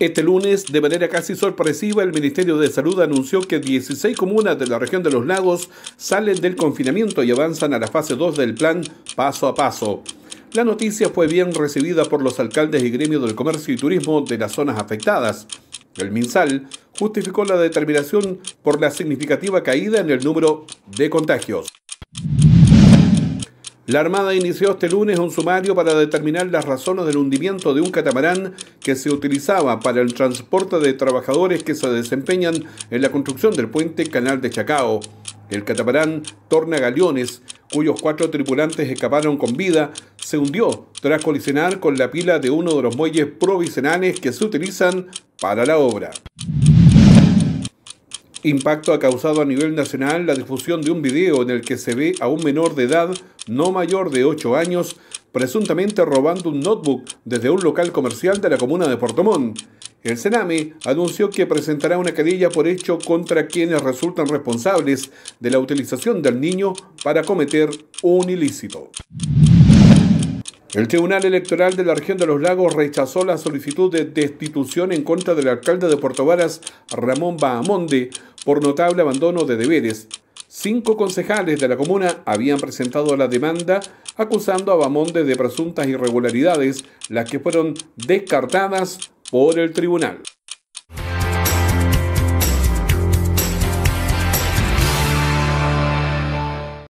Este lunes, de manera casi sorpresiva, el Ministerio de Salud anunció que 16 comunas de la región de los lagos salen del confinamiento y avanzan a la fase 2 del plan paso a paso. La noticia fue bien recibida por los alcaldes y gremios del comercio y turismo de las zonas afectadas. El MinSal justificó la determinación por la significativa caída en el número de contagios. La Armada inició este lunes un sumario para determinar las razones del hundimiento de un catamarán que se utilizaba para el transporte de trabajadores que se desempeñan en la construcción del puente Canal de Chacao. El catamarán Torna Galeones, cuyos cuatro tripulantes escaparon con vida, se hundió tras colisionar con la pila de uno de los muelles provisionales que se utilizan para la obra. Impacto ha causado a nivel nacional la difusión de un video en el que se ve a un menor de edad, no mayor de 8 años, presuntamente robando un notebook desde un local comercial de la comuna de Portomón. El Sename anunció que presentará una querella por hecho contra quienes resultan responsables de la utilización del niño para cometer un ilícito. El Tribunal Electoral de la Región de los Lagos rechazó la solicitud de destitución en contra del alcalde de Puerto Varas, Ramón Bahamonde, por notable abandono de deberes. Cinco concejales de la comuna habían presentado la demanda acusando a Bamonde de presuntas irregularidades, las que fueron descartadas por el tribunal.